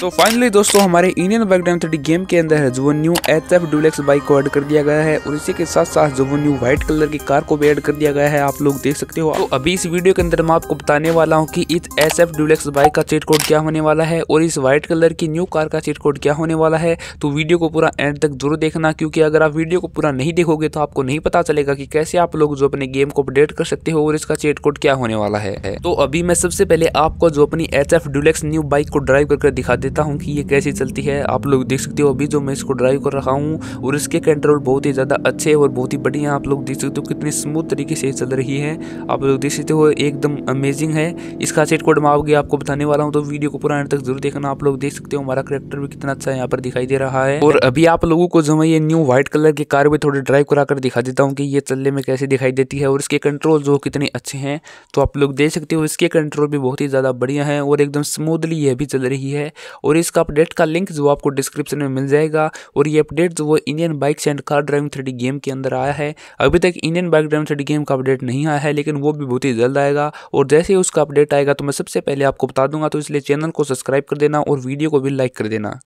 तो फाइनली दोस्तों हमारे Indian bike down thirty game के अंदर है जो वो new H F Deluxe bike को ऐड कर दिया गया है और इसी के साथ साथ जो वो न्यू व्हाइट कलर की कार को भी ऐड कर दिया गया है आप लोग देख सकते हो तो अभी इस वीडियो के अंदर मैं आपको बताने वाला हूँ की इस एच एफ डुलेक्स बाइक का चेट कोड क्या होने वाला है और इस व्हाइट कलर की न्यू कार का चेट कोड क्या होने वाला है तो वीडियो को पूरा एंड तक जरूर देखना क्योंकि अगर आप वीडियो को पूरा नहीं देखोगे तो आपको नहीं पता चलेगा की कैसे आप लोग जो अपने गेम को अपडेट कर सकते हो और इसका चेट कोड क्या होने वाला है तो अभी मैं सबसे पहले आपको जो अपनी H F Deluxe new bike को ड्राइव करके दिखा देता देता हूँ कि ये कैसे चलती है आप लोग देख सकते हो अभी जो मैं इसको ड्राइव कर रहा हूँ और इसके कंट्रोल बहुत ही ज़्यादा अच्छे और बहुत ही बढ़िया आप लोग देख सकते हो कितनी स्मूथ तरीके से चल रही है आप लोग देख सकते हो एकदम अमेजिंग है इसका सेट कोड मैं आगे आपको बताने वाला हूँ तो वीडियो को पुराने तक जरूर देखना आप लोग देख सकते हो हमारा करेक्टर भी कितना अच्छा यहाँ पर दिखाई दे रहा है और अभी आप लोगों को जो मैं ये न्यू व्हाइट कलर की कार भी थोड़ी ड्राइव करा कर दिखा देता हूँ कि ये चलने में कैसे दिखाई देती है और इसके कंट्रोल जो कितने अच्छे हैं तो आप लोग देख सकते हो इसके कंट्रोल भी बहुत ही ज़्यादा बढ़िया है और एकदम स्मूथली ये भी चल रही है और इसका अपडेट का लिंक जो आपको डिस्क्रिप्शन में मिल जाएगा और ये अपडेट जो वो Indian bikes and car driving three game के अंदर आया है अभी तक Indian bike driving three game का अपडेट नहीं आया है लेकिन वो भी बहुत ही जल्द आएगा और जैसे ही उसका अपडेट आएगा तो मैं सबसे पहले आपको बता दूंगा तो इसलिए चैनल को सब्सक्राइब कर देना और वीडियो को भी लाइक कर देना